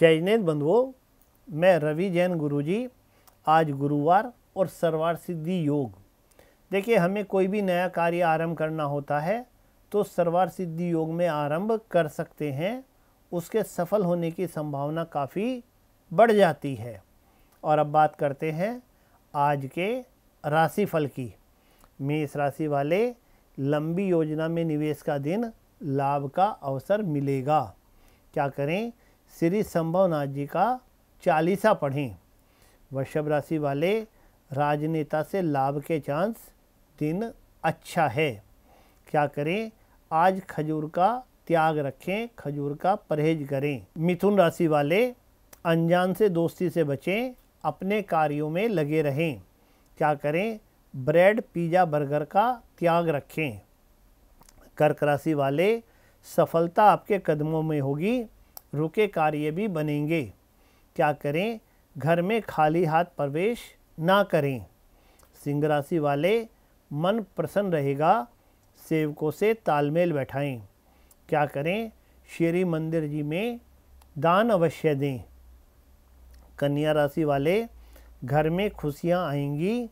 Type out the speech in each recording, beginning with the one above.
जैनेन्द्र बंधुओं मैं रवि जैन गुरुजी आज गुरुवार और सरवार सिद्धि योग देखिए हमें कोई भी नया कार्य आरंभ करना होता है तो सर्वार सिद्धि योग में आरंभ कर सकते हैं उसके सफल होने की संभावना काफ़ी बढ़ जाती है और अब बात करते हैं आज के राशिफल की मेष राशि वाले लंबी योजना में निवेश का दिन लाभ का अवसर मिलेगा क्या करें श्री संभवनाथ जी का चालीसा पढ़ें वृषभ राशि वाले राजनेता से लाभ के चांस दिन अच्छा है क्या करें आज खजूर का त्याग रखें खजूर का परहेज करें मिथुन राशि वाले अनजान से दोस्ती से बचें अपने कार्यों में लगे रहें क्या करें ब्रेड पिज़्ज़ा बर्गर का त्याग रखें कर्क राशि वाले सफलता आपके कदमों में होगी रुके कार्य भी बनेंगे क्या करें घर में खाली हाथ प्रवेश ना करें सिंह राशि वाले मन प्रसन्न रहेगा सेवकों से तालमेल बैठाएं क्या करें श्री मंदिर जी में दान अवश्य दें कन्या राशि वाले घर में खुशियाँ आएंगी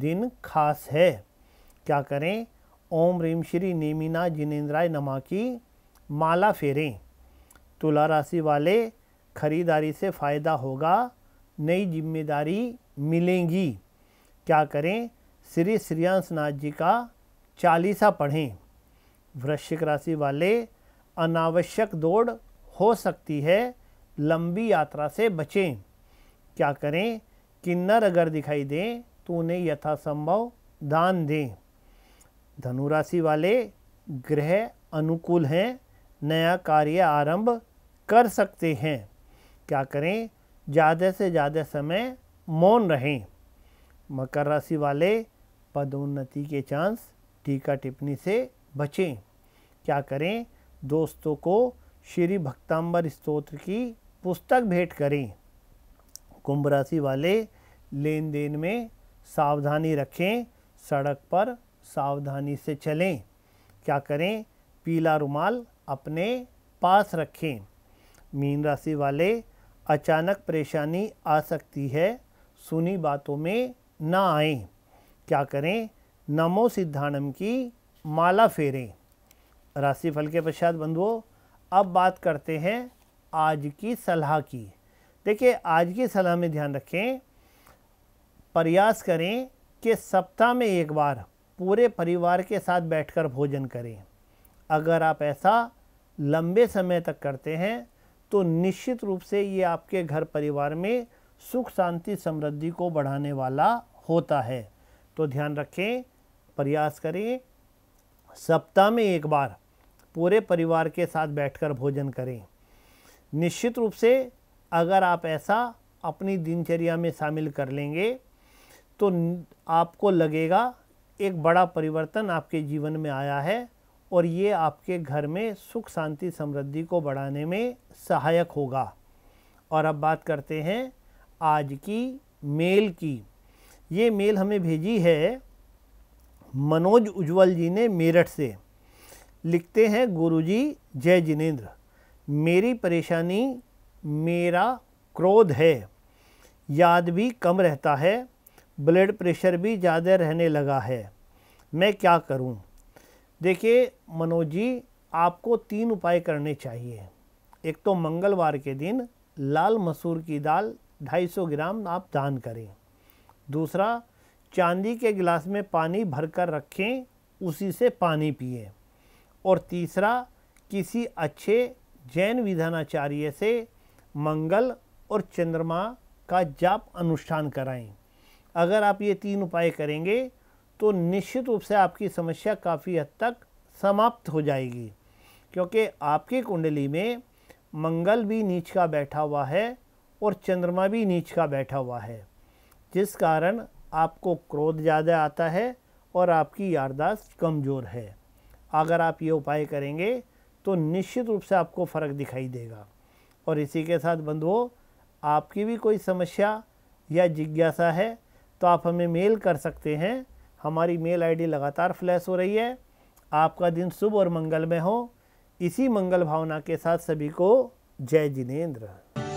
दिन खास है क्या करें ओम रीम श्री नेमिना जिनेन्द्राय नमा की माला फेरें तुला राशि वाले खरीदारी से फ़ायदा होगा नई जिम्मेदारी मिलेंगी क्या करें श्री श्रेयांश नाथ जी का चालीसा पढ़ें वृश्चिक राशि वाले अनावश्यक दौड़ हो सकती है लंबी यात्रा से बचें क्या करें किन्नर अगर दिखाई दें तो उन्हें यथासंभव दान दें धनुराशि वाले ग्रह अनुकूल हैं नया कार्य आरंभ कर सकते हैं क्या करें ज़्यादा से ज़्यादा समय मौन रहें मकर राशि वाले पदोन्नति के चांस टीका टिप्पणी से बचें क्या करें दोस्तों को श्री भक्ताम्बर स्तोत्र की पुस्तक भेंट करें कुंभ राशि वाले लेन देन में सावधानी रखें सड़क पर सावधानी से चलें क्या करें पीला रुमाल अपने पास रखें मीन राशि वाले अचानक परेशानी आ सकती है सुनी बातों में ना आए क्या करें नमो सिद्धानम की माला फेरें राशिफल के पश्चात बंधुओं अब बात करते हैं आज की सलाह की देखिए आज की सलाह में ध्यान रखें प्रयास करें कि सप्ताह में एक बार पूरे परिवार के साथ बैठकर भोजन करें अगर आप ऐसा लंबे समय तक करते हैं तो निश्चित रूप से ये आपके घर परिवार में सुख शांति समृद्धि को बढ़ाने वाला होता है तो ध्यान रखें प्रयास करें सप्ताह में एक बार पूरे परिवार के साथ बैठकर भोजन करें निश्चित रूप से अगर आप ऐसा अपनी दिनचर्या में शामिल कर लेंगे तो आपको लगेगा एक बड़ा परिवर्तन आपके जीवन में आया है और ये आपके घर में सुख शांति समृद्धि को बढ़ाने में सहायक होगा और अब बात करते हैं आज की मेल की ये मेल हमें भेजी है मनोज उज्जवल जी ने मेरठ से लिखते हैं गुरुजी जय जिनेंद्र मेरी परेशानी मेरा क्रोध है याद भी कम रहता है ब्लड प्रेशर भी ज़्यादा रहने लगा है मैं क्या करूं देखिए मनोज जी आपको तीन उपाय करने चाहिए एक तो मंगलवार के दिन लाल मसूर की दाल 250 ग्राम आप दान करें दूसरा चांदी के गिलास में पानी भरकर रखें उसी से पानी पिए और तीसरा किसी अच्छे जैन विधानाचार्य से मंगल और चंद्रमा का जाप अनुष्ठान कराएं अगर आप ये तीन उपाय करेंगे तो निश्चित रूप से आपकी समस्या काफ़ी हद तक समाप्त हो जाएगी क्योंकि आपकी कुंडली में मंगल भी नीच का बैठा हुआ है और चंद्रमा भी नीच का बैठा हुआ है जिस कारण आपको क्रोध ज़्यादा आता है और आपकी याददाश्त कमज़ोर है अगर आप ये उपाय करेंगे तो निश्चित रूप से आपको फ़र्क दिखाई देगा और इसी के साथ बंधुओं आपकी भी कोई समस्या या जिज्ञासा है तो आप हमें मेल कर सकते हैं हमारी मेल आईडी लगातार फ्लैश हो रही है आपका दिन शुभ और मंगलमय हो इसी मंगल भावना के साथ सभी को जय जिनेन्द्र